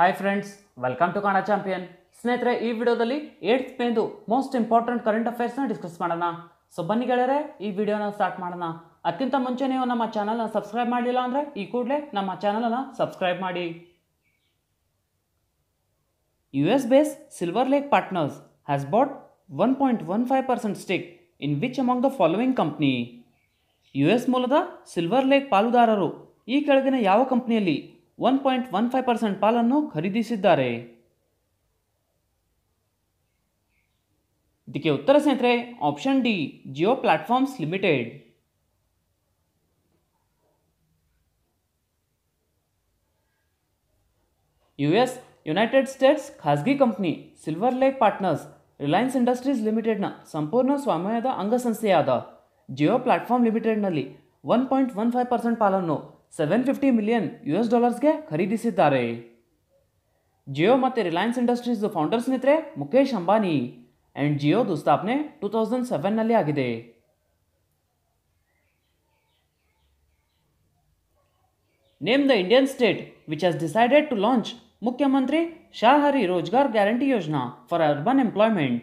Hi friends welcome to ಕಾಣ champion ಸ್ನೇಹಿತರೆ ಈ ವಿಡಿಯೋದಲ್ಲಿ ಏಟ್ತ್ ಮೇಂದು ಮೋಸ್ಟ್ ಇಂಪಾರ್ಟೆಂಟ್ ಕರೆಂಟ್ ಅಫೇರ್ಸ್ನ ಡಿಸ್ಕಸ್ ಮಾಡೋಣ ಸೊ ಬನ್ನಿ ಗೆಳೆಯರೆ ಈ ವಿಡಿಯೋನ ಸ್ಟಾರ್ಟ್ ಮಾಡೋಣ ಅತ್ಯಂತ ಮುಂಚೆ ನೀವು ನಮ್ಮ ಚಾನಲ್ನ ಸಬ್ಸ್ಕ್ರೈಬ್ ಮಾಡಲಿಲ್ಲ ಅಂದರೆ ಈ ಕೂಡಲೇ ನಮ್ಮ ಚಾನಲನ್ನು ಸಬ್ಸ್ಕ್ರೈಬ್ ಮಾಡಿ U S base Silver Lake Partners has bought one point one five percent stake in which among the following company U S ಮೂಲದ ಸಿಲ್ವರ್ ಲೇಕ್ ಪಾಲುದಾರರು ಈ ಕೆಳಗಿನ ಯಾವ ಕಂಪ್ನಿಯಲ್ಲಿ one point one five percent ಪಾಲನ್ನು ಖರೀದಿಸಿದ್ದಾರೆ ಇದಕ್ಕೆ ಉತ್ತರ ಸ್ನೇಹಿತರೆ option D Jio Platforms Limited U S United States ಖಾಸಗಿ company Silver Lake Partners Reliance Industries ಲಿಮಿಟೆಡ್ನ ಸಂಪೂರ್ಣ ಸ್ವಾಮ್ಯದ ಅಂಗಸಂಸ್ಥೆಯಾದ ಜಿಯೋ ಪ್ಲಾಟ್ಫಾರ್ಮ್ ಲಿಮಿಟೆಡ್ನಲ್ಲಿ one point one five percent ಪಾಲನ್ನು seven fifty million U S ಡಾಲರ್ಸ್ಗೆ ಖರೀದಿಸಿದ್ದಾರೆ ಜಿಯೋ ಮತ್ತು ರಿಲಯನ್ಸ್ ಇಂಡಸ್ಟ್ರೀಸ್ ಫೌಂಡರ್ ಸ್ನೇಹಿತರೆ ಮುಖೇಶ್ ಅಂಬಾನಿ ಆ್ಯಂಡ್ ಜಿಯೋದು ಸ್ಥಾಪನೆ ಟೂ ತೌಸಂಡ್ ಸೆವೆನ್ನಲ್ಲಿ ಆಗಿದೆ name the Indian state which has decided to launch Mukhyamantri Shahari Rozgar guarantee Yojana for urban employment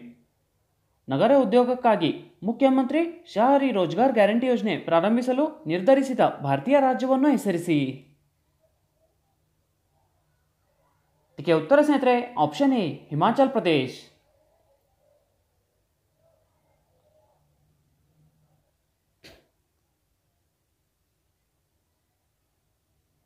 ನಗರ ಉದ್ಯೋಗಕ್ಕಾಗಿ ಮುಖ್ಯಮಂತ್ರಿ ಶಹರಿ ರೋಜ್ಗಾರ್ ಗ್ಯಾರಂಟಿ ಯೋಜನೆ ಪ್ರಾರಂಭಿಸಲು ನಿರ್ಧರಿಸಿದ ಭಾರತೀಯ ರಾಜ್ಯವನ್ನು ಹೆಸರಿಸಿ ಇದಕ್ಕೆ ಉತ್ತರ ಸ್ನೇಹಿತರೆ ಆಪ್ಷನ್ ಎ ಹಿಮಾಚಲ ಪ್ರದೇಶ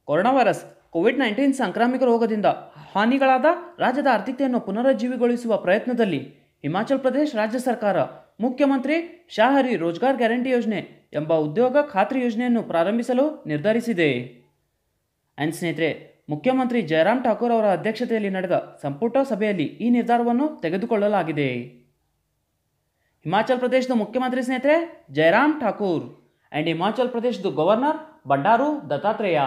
ಕೊರೋನಾ ವೈರಸ್ ಕೋವಿಡ್ ನೈನ್ಟೀನ್ ಸಾಂಕ್ರಾಮಿಕ ರೋಗದಿಂದ ಹಾನಿಗಳಾದ ರಾಜ್ಯದ ಆರ್ಥಿಕತೆಯನ್ನು ಪುನರುಜ್ಜೀವಿಗೊಳಿಸುವ ಪ್ರಯತ್ನದಲ್ಲಿ ಹಿಮಾಚಲ ಪ್ರದೇಶ ರಾಜ್ಯ ಸರ್ಕಾರ ಮುಖ್ಯಮಂತ್ರಿ ಶಾಹರಿ ರೋಜ್ಗಾರ್ ಗ್ಯಾರಂಟಿ ಯೋಜನೆ ಎಂಬ ಉದ್ಯೋಗ ಖಾತ್ರಿ ಯೋಜನೆಯನ್ನು ಪ್ರಾರಂಭಿಸಲು ನಿರ್ಧರಿಸಿದೆ ಅಂಡ್ ಸ್ನೇಹಿತರೆ ಮುಖ್ಯಮಂತ್ರಿ ಜಯರಾಮ್ ಠಾಕೂರ್ ಅವರ ಅಧ್ಯಕ್ಷತೆಯಲ್ಲಿ ನಡೆದ ಸಂಪುಟ ಸಭೆಯಲ್ಲಿ ಈ ನಿರ್ಧಾರವನ್ನು ತೆಗೆದುಕೊಳ್ಳಲಾಗಿದೆ ಹಿಮಾಚಲ ಪ್ರದೇಶದ ಮುಖ್ಯಮಂತ್ರಿ ಸ್ನೇಹಿತರೆ ಜಯರಾಮ್ ಠಾಕೂರ್ ಆ್ಯಂಡ್ ಹಿಮಾಚಲ್ ಪ್ರದೇಶದ governor Bandaru Dattatreya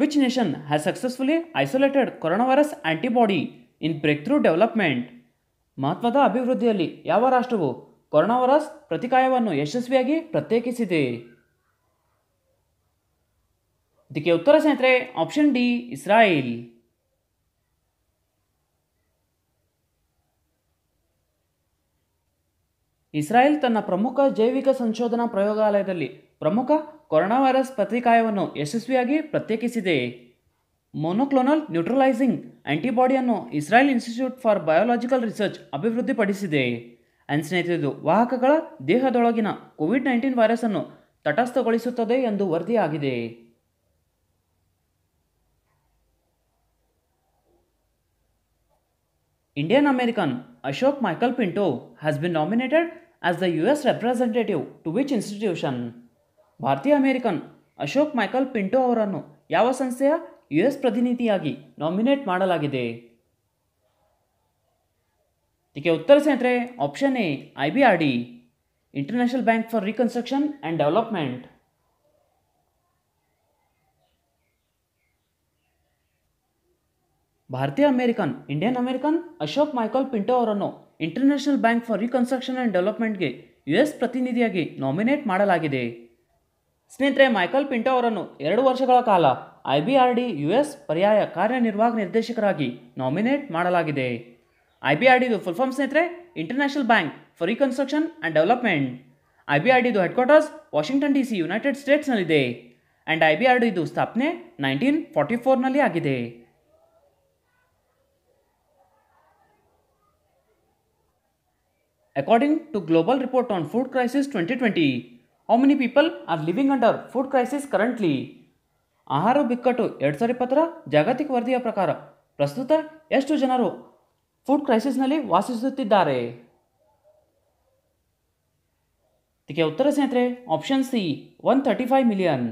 which has successfully isolated corona virus antibody in breakthrough development ಮಹತ್ವದ ಅಭಿವೃದ್ಧಿಯಲ್ಲಿ ಯಾವ ರಾಷ್ಟ್ರವು ಕೊರೋನಾವೈರಸ್ ಪ್ರತಿಕಾಯವನ್ನು ಯಶಸ್ವಿಯಾಗಿ ಪ್ರತ್ಯೇಕಿಸಿದೆ ಇದಕ್ಕೆ ಉತ್ತರ ಸ್ನೇಹಿತರೆ ಆಪ್ಷನ್ ಡಿ ಇಸ್ರಾಯೇಲ್ ಇಸ್ರಾಯೇಲ್ ತನ್ನ ಪ್ರಮುಖ ಜೈವಿಕ ಸಂಶೋಧನಾ ಪ್ರಯೋಗಾಲಯದಲ್ಲಿ ಪ್ರಮುಖ ಕೊರೋನಾ ವೈರಸ್ ಪತ್ರಿಕಾಯವನ್ನು ಯಶಸ್ವಿಯಾಗಿ ಪ್ರತ್ಯೇಕಿಸಿದೆ ಮೊನೋಕ್ಲೋನಲ್ ನ್ಯೂಟ್ರಲೈಸಿಂಗ್ ಆ್ಯಂಟಿಬಾಡಿಯನ್ನು Israel Institute for Biological Research ಅಭಿವೃದ್ಧಿಪಡಿಸಿದೆ ಅನ್ ವಾಹಕಗಳ ದೇಹದೊಳಗಿನ ಕೋವಿಡ್ ನೈನ್ಟೀನ್ ವೈರಸ್ ಅನ್ನು ತಟಸ್ಥಗೊಳಿಸುತ್ತದೆ ಎಂದು ವರದಿಯಾಗಿದೆ Indian American Ashok Michael Pinto has been nominated as the U S representative to which institution ಭಾರತೀಯ ಅಮೆರಿಕನ್ ಅಶೋಕ್ ಮೈಕಲ್ ಪಿಂಟೋ ಅವರನ್ನು ಯಾವ ಸಂಸ್ಥೆಯ ಯು ಎಸ್ ಪ್ರತಿನಿಧಿಯಾಗಿ ನಾಮಿನೇಟ್ ಮಾಡಲಾಗಿದೆ ಇದಕ್ಕೆ ಉತ್ತರ ಸ್ನೇಹಿತರೆ option A I B R D International Bank for Reconstruction and Development ಭಾರತೀಯ American Indian American Ashok Michael Pinto ಅವರನ್ನು International Bank for Reconstruction and ಡೆವಲಪ್ಮೆಂಟ್ಗೆ ಯು ಎಸ್ ಪ್ರತಿನಿಧಿಯಾಗಿ ನಾಮಿನೇಟ್ ಮಾಡಲಾಗಿದೆ ಸ್ನೇಹಿತರೆ ಮೈಕಲ್ ಪಿಂಟೋ ಅವರನ್ನು ಎರಡು ವರ್ಷಗಳ ಕಾಲ I B R D U S ಪರ್ಯಾಯ ಕಾರ್ಯನಿರ್ವಾಹಕ ನಿರ್ದೇಶಕರಾಗಿ ನಾಮಿನೇಟ್ ಮಾಡಲಾಗಿದೆ ಐ ಬಿ ಆರ್ ಡಿದು ಫುಲ್ ಫಾರ್ಮ್ ಸ್ನೇಹಿತರೆ International Bank for Reconstruction and Development I B R ಡಿದು head headquarters Washington D C United ಸ್ಟೇಟ್ಸ್ನಲ್ಲಿದೆ ಆ್ಯಂಡ್ ಐ ಬಿ ಆರ್ ಡಿದು ಸ್ಥಾಪನೆ nineteen forty ಫೋರ್ನಲ್ಲಿ ಆಗಿದೆ according to global report on food crisis twenty twenty how many people are living under food crisis currently ಆಹಾರ ಬಿಕ್ಕಟ್ಟು ಎರಡು ಸಾವಿರ ಇಪ್ಪತ್ತರ ಜಾಗತಿಕ ವರದಿಯ ಪ್ರಕಾರ ಪ್ರಸ್ತುತ ಎಷ್ಟು ಜನರು ಫುಡ್ ಕ್ರೈಸಿಸ್ನಲ್ಲಿ ವಾಸಿಸುತ್ತಿದ್ದಾರೆ ಇದಕ್ಕೆ ಉತ್ತರ ಸ್ನೇಹಿತರೆ option C one thirty five million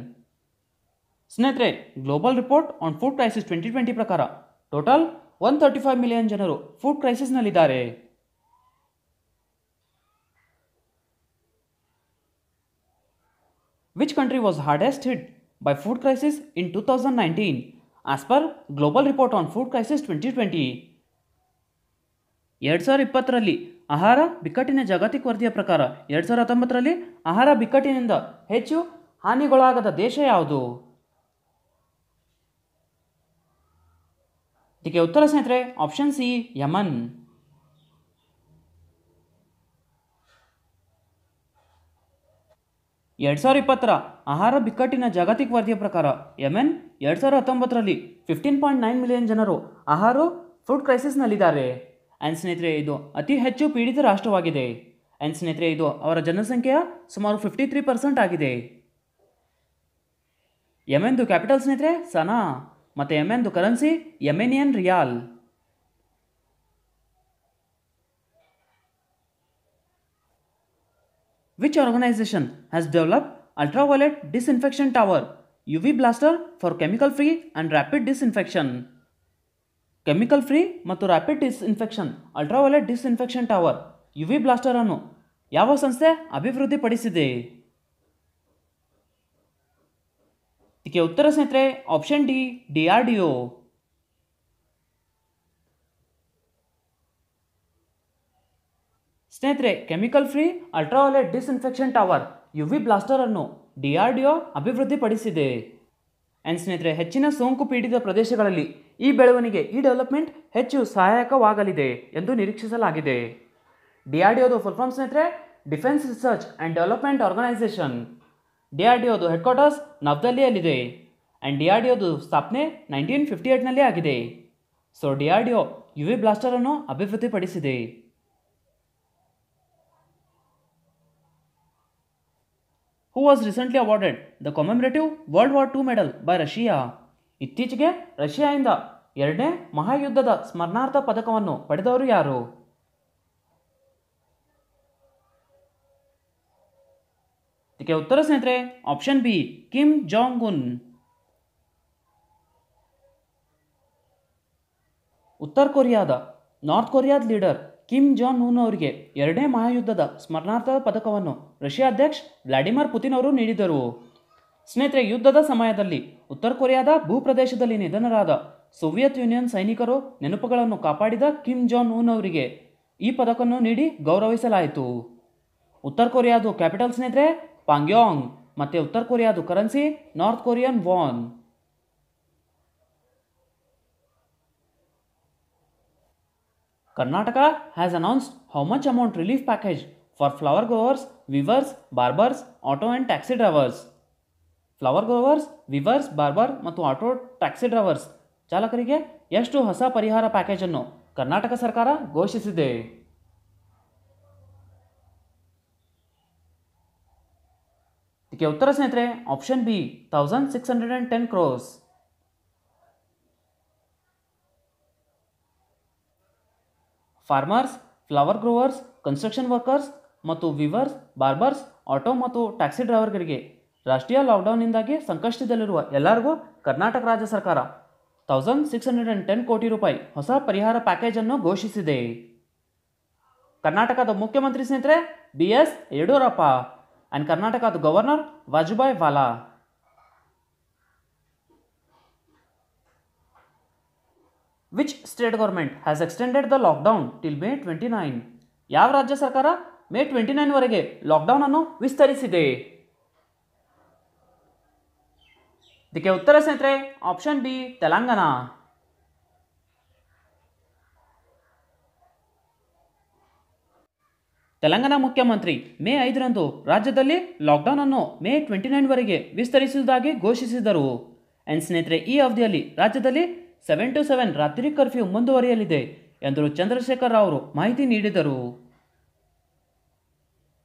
ಸ್ನೇಹಿತರೆ global report on food crisis twenty twenty ಪ್ರಕಾರ total one thirty five million ಜನರು ಫುಡ್ ಕ್ರೈಸಿಸ್ನಲ್ಲಿದ್ದಾರೆ Which country was hardest hit by food crisis in 2019 as per Global Report on Food Crisis 2020? ಎರಡು ಸಾವಿರ ಇಪ್ಪತ್ತರಲ್ಲಿ ಆಹಾರ ಬಿಕ್ಕಟ್ಟಿನ ಜಾಗತಿಕ ವರದಿಯ ಪ್ರಕಾರ ಎರಡು ಸಾವಿರದ ಹತ್ತೊಂಬತ್ತರಲ್ಲಿ ಆಹಾರ ಬಿಕ್ಕಟ್ಟಿನಿಂದ ಹೆಚ್ಚು ಹಾನಿಗೊಳಗಾದ ದೇಶ ಯಾವುದು ಇದಕ್ಕೆ ಉತ್ತರ ಸ್ನೇಹಿತರೆ ಆಪ್ಷನ್ ಸಿ ಯಮನ್ ಎರಡು ಸಾವಿರ ಇಪ್ಪತ್ತರ ಆಹಾರ ಬಿಕ್ಕಟ್ಟಿನ ಜಾಗತಿಕ ವರದಿಯ ಪ್ರಕಾರ ಎನ್ ಎರಡು ಸಾವಿರ ಹತ್ತೊಂಬತ್ತರಲ್ಲಿ ಫಿಫ್ಟೀನ್ ಪಾಯಿಂಟ್ ನೈನ್ ಮಿಲಿಯನ್ ಜನರು ಆಹಾರ ಫುಡ್ ಕ್ರೈಸಿಸ್ನಲ್ಲಿದ್ದಾರೆ ಆ್ಯಂಡ್ ಸ್ನೇಹಿತರೆ ಇದು ಅತಿ ಹೆಚ್ಚು ಪೀಡಿತ ರಾಷ್ಟ್ರವಾಗಿದೆ ಆ್ಯಂಡ್ ಸ್ನೇಹಿತರೆ ಇದು ಅವರ ಜನಸಂಖ್ಯೆಯ ಸುಮಾರು ಫಿಫ್ಟಿ ತ್ರೀ ಪರ್ಸೆಂಟ್ ಆಗಿದೆ ಎನ್ದು ಕ್ಯಾಪಿಟಲ್ ಸ್ನೇಹಿತರೆ ಸನಾ ಮತ್ತು ದು currency Yemenian rial Which organization has developed ultraviolet disinfection tower, UV blaster for chemical free and rapid disinfection? Chemical free ಮತ್ತು rapid disinfection Ultraviolet disinfection tower U V ಬ್ಲಾಸ್ಟರನ್ನು ಯಾವ ಸಂಸ್ಥೆ ಅಭಿವೃದ್ಧಿಪಡಿಸಿದೆ ಇದಕ್ಕೆ ಉತ್ತರ ಸ್ನೇಹಿತರೆ option D D R D ಸ್ನೇಹಿತರೆ chemical free ultraviolet disinfection tower U V ಬ್ಲಾಸ್ಟರನ್ನು ಡಿ ಆರ್ ಡಿ ಅಭಿವೃದ್ಧಿಪಡಿಸಿದೆ ಆ್ಯಂಡ್ ಸ್ನೇಹಿತರೆ ಹೆಚ್ಚಿನ ಸೋಂಕು ಪೀಡಿತ ಪ್ರದೇಶಗಳಲ್ಲಿ ಈ ಬೆಳವಣಿಗೆ ಈ ಡೆವಲಪ್ಮೆಂಟ್ ಹೆಚ್ಚು ಸಹಾಯಕವಾಗಲಿದೆ ಎಂದು ನಿರೀಕ್ಷಿಸಲಾಗಿದೆ ಡಿ ಆರ್ ಡಿ ಒದು ಫುಲ್ ಫಾರ್ಮ್ ಸ್ನೇಹಿತರೆ defence research and development organisation D R D ಓದು ಹೆಡ್ ಕ್ವಾರ್ಟರ್ಸ್ ನವದೆಹಲಿಯಲ್ಲಿದೆ ಆ್ಯಂಡ್ ಡಿ ಆರ್ ಡಿ ಸ್ಥಾಪನೆ ನೈನ್ಟೀನ್ ಫಿಫ್ಟಿ ಏಟ್ನಲ್ಲಿ ಆಗಿದೆ so D R D O U V ಬ್ಲಾಸ್ಟರನ್ನು ಅಭಿವೃದ್ಧಿಪಡಿಸಿದೆ who was recently awarded the commemorative world war two medal by Russia ಇತ್ತೀಚೆಗೆ ರಷ್ಯಾದಿಂದ ಎರಡನೇ ಮಹಾಯುದ್ಧದ ಸ್ಮರಣಾರ್ಥ ಪದಕವನ್ನು ಪಡೆದವರು ಯಾರು ಇದಕ್ಕೆ ಉತ್ತರ ಸ್ನೇಹಿತರೆ option B Kim Jong Un ಉತ್ತರ ಕೊರಿಯಾದ ನಾರ್ತ್ ಕೊರಿಯಾದ ಲೀಡರ್ ಕಿಮ್ ಜಾನ್ ನೂನ್ ಅವರಿಗೆ ಎರಡನೇ ಮಹಾಯುದ್ಧದ ಸ್ಮರಣಾರ್ಥ ಪದಕವನ್ನು ರಷ್ಯಾ ಅಧ್ಯಕ್ಷ ವ್ಲಾಡಿಮಿರ್ ಪುತಿನ್ ಅವರು ನೀಡಿದರು ಸ್ನೇಹಿತರೆ ಯುದ್ಧದ ಸಮಯದಲ್ಲಿ ಉತ್ತರ ಕೊರಿಯಾದ ಭೂಪ್ರದೇಶದಲ್ಲಿ ನಿಧನರಾದ ಸೋವಿಯತ್ ಯೂನಿಯನ್ ಸೈನಿಕರು ನೆನಪುಗಳನ್ನು ಕಾಪಾಡಿದ ಕಿಮ್ ಜಾನ್ ನೂನ್ ಅವರಿಗೆ ಈ ಪದಕವನ್ನು ನೀಡಿ ಗೌರವಿಸಲಾಯಿತು ಉತ್ತರ ಕೊರಿಯಾದು ಕ್ಯಾಪಿಟಲ್ ಸ್ನೇಹಿತರೆ ಪಾಂಗ್ಯಾಂಗ್ ಮತ್ತು ಉತ್ತರ ಕೊರಿಯಾದ currency North Korean won Karnataka has announced how much amount relief package for flower growers, weavers, barbers, auto and taxi drivers. Flower growers weavers barber ಮತ್ತು ಆಟೋ ಟ್ಯಾಕ್ಸಿ ಡ್ರೈವರ್ಸ್ ಚಾಲಕರಿಗೆ ಎಷ್ಟು ಹೊಸ ಪರಿಹಾರ ಪ್ಯಾಕೇಜನ್ನು ಕರ್ನಾಟಕ ಸರ್ಕಾರ ಘೋಷಿಸಿದೆ ಇದಕ್ಕೆ ಉತ್ತರ ಸ್ನೇಹಿತರೆ option B thousand six hundred and ten crores farmers flower growers construction workers ಮತ್ತು ವಿವರ್ಸ್ ಬಾರ್ಬರ್ಸ್ ಆಟೋ ಮತ್ತು ಟ್ಯಾಕ್ಸಿ ಡ್ರೈವರ್ಗಳಿಗೆ ರಾಷ್ಟ್ರೀಯ ಲಾಕ್ಡೌನ್ನಿಂದಾಗಿ ಸಂಕಷ್ಟದಲ್ಲಿರುವ ಎಲ್ಲರಿಗೂ ಕರ್ನಾಟಕ ರಾಜ್ಯ ಸರ್ಕಾರ thousand six hundred and ten ಕೋಟಿ ರೂಪಾಯಿ ಹೊಸ ಪರಿಹಾರ ಪ್ಯಾಕೇಜನ್ನು ಘೋಷಿಸಿದೆ ಕರ್ನಾಟಕದ ಮುಖ್ಯಮಂತ್ರಿ ಸ್ನೇಹಿತರೆ ಬಿ ಎಸ್ ಯಡಿಯೂರಪ್ಪ ಆ್ಯಂಡ್ ಕರ್ನಾಟಕದ governor Vajubhai Vala which state government has extended the lockdown till May twenty nine ಯಾವ ರಾಜ್ಯ ಸರ್ಕಾರ ಮೇ ಟ್ವೆಂಟಿ ನೈನ್ ಲಾಕ್ಡೌನ್ ಅನ್ನು ವಿಸ್ತರಿಸಿದೆ ಇದಕ್ಕೆ ಉತ್ತರ ಸ್ನೇಹಿತರೆ ಆಪ್ಷನ್ ಬಿ ತೆಲಂಗಾಣ ತೆಲಂಗಾಣ ಮುಖ್ಯಮಂತ್ರಿ ಮೇ ಐದರಂದು ರಾಜ್ಯದಲ್ಲಿ ಲಾಕ್ಡೌನ್ ಅನ್ನು ಮೇ ಟ್ವೆಂಟಿ ನೈನ್ ವರೆಗೆ ವಿಸ್ತರಿಸುವುದಾಗಿ ಘೋಷಿಸಿದರು ಅಂಡ್ ಸ್ನೇಹಿತರೆ ಈ ಅವಧಿಯಲ್ಲಿ ರಾಜ್ಯದಲ್ಲಿ ಸೆವೆನ್ ಟು ಸೆವೆನ್ ರಾತ್ರಿ ಕರ್ಫ್ಯೂ ಮುಂದುವರಿಯಲಿದೆ ಎಂದು ಚಂದ್ರಶೇಖರ್ ರಾವ್ ಮಾಹಿತಿ ನೀಡಿದರು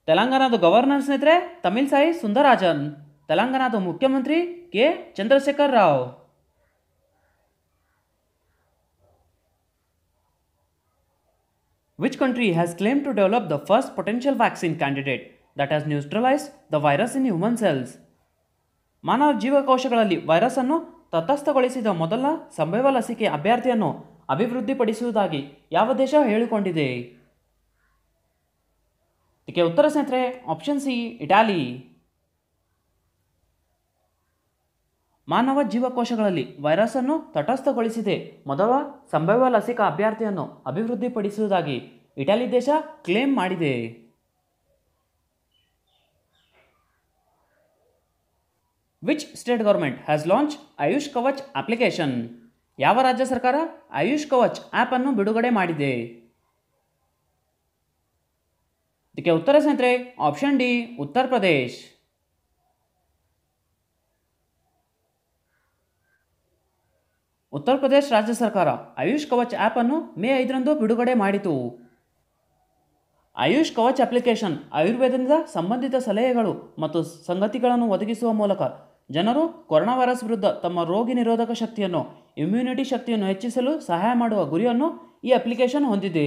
ತೆಲಂಗಾಣದ ಗವರ್ನರ್ ಸ್ನೇಹಿತರೆ ತಮಿಳ್ ಸಾಯಿ ಸುಂದರಾಜನ್ ತೆಲಂಗಾಣದ ಮುಖ್ಯಮಂತ್ರಿ K Chandrashekar Rao which country has claim to develop the first potential vaccine candidate that has neutralized the virus in human cells ಮಾನವ ಜೀವಕೋಶಗಳಲ್ಲಿ ವೈರಸ್ ಅನ್ನು ತಟಸ್ಥಗೊಳಿಸಿದ ಮೊದಲ ಸಂಭವ ಲಸಿಕೆ ಅಭ್ಯರ್ಥಿಯನ್ನು ಅಭಿವೃದ್ಧಿಪಡಿಸುವುದಾಗಿ ಯಾವ ದೇಶ ಹೇಳಿಕೊಂಡಿದೆ ಇದಕ್ಕೆ ಉತ್ತರ ಸ್ನೇಹಿತರೆ ಆಪ್ಷನ್ ಸಿ ಇಟಾಲಿ ಮಾನವ ಜೀವಕೋಶಗಳಲ್ಲಿ ವೈರಸನ್ನು ತಟಸ್ಥಗೊಳಿಸಿದೆ ಮೊದಲ ಸಂಭವ ಲಸಿಕಾ ಅಭ್ಯರ್ಥಿಯನ್ನು ಅಭಿವೃದ್ಧಿಪಡಿಸುವುದಾಗಿ ಇಟಲಿ ದೇಶ ಕ್ಲೇಮ್ ಮಾಡಿದೆ which state government has launch Ayush Kavach application ಯಾವ ರಾಜ್ಯ ಸರ್ಕಾರ ಆಯುಷ್ ಕವಚ್ ಆ್ಯಪ್ ಅನ್ನು ಬಿಡುಗಡೆ ಮಾಡಿದೆ ಇದಕ್ಕೆ ಉತ್ತರ ಸ್ನೇಹಿತರೆ ಆಪ್ಷನ್ ಡಿ ಉತ್ತರ ಪ್ರದೇಶ ಉತ್ತರ ಪ್ರದೇಶ ರಾಜ್ಯ ಸರ್ಕಾರ ಆಯುಷ್ ಕವಚ್ ಅನ್ನು ಮೇ ಐದರಂದು ಬಿಡುಗಡೆ ಮಾಡಿತು ಆಯುಷ್ ಕವಚ್ ಅಪ್ಲಿಕೇಶನ್ ಆಯುರ್ವೇದದಿಂದ ಸಂಬಂಧಿತ ಸಲಹೆಗಳು ಮತ್ತು ಸಂಗತಿಗಳನ್ನು ಒದಗಿಸುವ ಮೂಲಕ ಜನರು ಕೊರೋನಾ ವೈರಸ್ ವಿರುದ್ಧ ತಮ್ಮ ರೋಗಿ ನಿರೋಧಕ ಶಕ್ತಿಯನ್ನು ಇಮ್ಯುನಿಟಿ ಶಕ್ತಿಯನ್ನು ಹೆಚ್ಚಿಸಲು ಸಹಾಯ ಮಾಡುವ ಗುರಿಯನ್ನು ಈ ಅಪ್ಲಿಕೇಶನ್ ಹೊಂದಿದೆ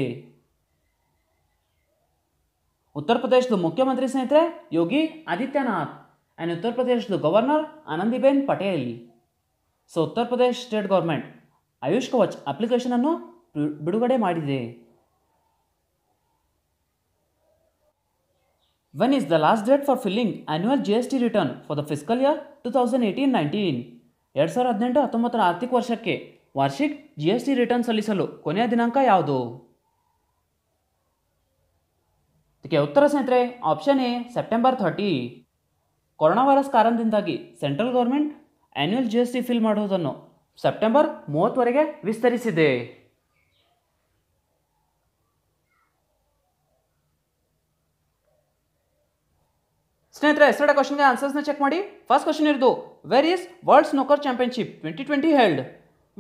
ಉತ್ತರ ಪ್ರದೇಶದ ಮುಖ್ಯಮಂತ್ರಿ ಸ್ನೇಹಿತರೆ ಯೋಗಿ ಆದಿತ್ಯನಾಥ್ ಆ್ಯಂಡ್ ಉತ್ತರ ಪ್ರದೇಶದ governor Anandiben Patel so Uttar Pradesh state government Ayush Kavach ಅಪ್ಲಿಕೇಶನನ್ನು ಬಿಡುಗಡೆ ಮಾಡಿದೆ when is the last date for filling annual G S T return for the fiscal year two thousand eighteen nineteen ಎರಡು ಸಾವಿರದ ಹದಿನೆಂಟು ಹತ್ತೊಂಬತ್ತರ ಆರ್ಥಿಕ ವರ್ಷಕ್ಕೆ ವಾರ್ಷಿಕ ಜಿ ಎಸ್ ಟಿ ರಿಟರ್ನ್ ಸಲ್ಲಿಸಲು ಕೊನೆಯ ದಿನಾಂಕ ಯಾವುದು ಇದಕ್ಕೆ ಉತ್ತರ ಸ್ನೇಹಿತರೆ option A September thirty corona virus ಕಾರಣದಿಂದಾಗಿ central government annual G S T fill ಮಾಡುವುದನ್ನು ಸೆಪ್ಟೆಂಬರ್ ಮೂವತ್ತುವರೆಗೆ ವಿಸ್ತರಿಸಿದೆ ಸ್ನೇಹಿತರೆ ಎಸ್ರಡ ಕ್ವಶನ್ಗೆ ಆನ್ಸರ್ಸ್ನ ಚೆಕ್ ಮಾಡಿ ಫಸ್ಟ್ ಕ್ವಶನ್ ಇರೋದು where is world snooker championship twenty twenty held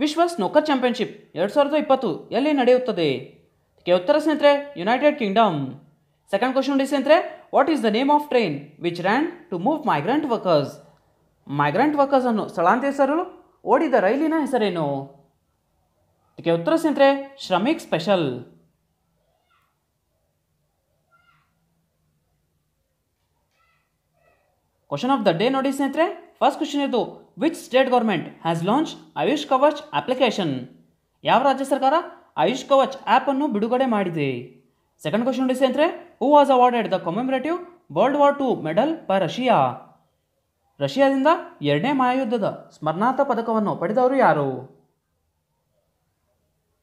ವಿಶ್ವ ಸ್ನೋಕರ್ ಚಾಂಪಿಯನ್ಶಿಪ್ ಎರಡು ಸಾವಿರದ ಇಪ್ಪತ್ತು ಎಲ್ಲಿ ನಡೆಯುತ್ತದೆ ಕೆ ಉತ್ತರ ಸ್ನೇಹಿತರೆ ಯುನೈಟೆಡ್ ಕಿಂಗ್ಡಮ್ ಸೆಕೆಂಡ್ ಕ್ವಶನ್ ನೋಡಿ ಸ್ನೇಹಿತರೆ what is the name of train which ran to move migrant workers migrant workers ಅನ್ನು ಸ್ಥಳಾಂತರಿಸಲು ಓಡಿದ ರೈಲಿನ ಹೆಸರೇನು ಇದಕ್ಕೆ ಉತ್ತರ ಸ್ನೇಹಿತರೆ Shramik special question of the day ನೋಡಿ ಸ್ನೇಹಿತರೆ ಫಸ್ಟ್ ಕ್ವಶನ್ ಇದು which state government has launch Ayush Kavach application ಯಾವ ರಾಜ್ಯ ಸರ್ಕಾರ ಆಯುಷ್ ಕವಚ್ ಆ್ಯಪನ್ನು ಬಿಡುಗಡೆ ಮಾಡಿದೆ ಸೆಕೆಂಡ್ ಕ್ವಶನ್ ನೋಡಿ ಸ್ನೇಹಿತರೆ who was awarded the commemorative world war two medal by Russia ರಷ್ಯಾದಿಂದ ಎರಡನೇ ಮಹಾಯುದ್ಧದ ಸ್ಮರಣಾರ್ಥ ಪದಕವನ್ನು ಪಡೆದವರು ಯಾರು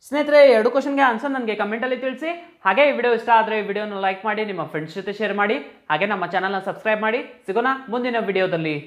ಸ್ನೇಹಿತರೆ ಎರಡು ಕ್ವಶನ್ಗೆ ಆನ್ಸರ್ ನನಗೆ ಕಮೆಂಟಲ್ಲಿ ತಿಳಿಸಿ ಹಾಗೆ ಈ ವಿಡಿಯೋ ಇಷ್ಟ ಆದರೆ ಈ ವಿಡಿಯೋನ ಲೈಕ್ ಮಾಡಿ ನಿಮ್ಮ ಫ್ರೆಂಡ್ಸ್ ಜೊತೆ ಶೇರ್ ಮಾಡಿ ಹಾಗೆ ನಮ್ಮ ಚಾನಲ್ನ ಸಬ್ಸ್ಕ್ರೈಬ್ ಮಾಡಿ ಸಿಗೋಣ ಮುಂದಿನ ವಿಡಿಯೋದಲ್ಲಿ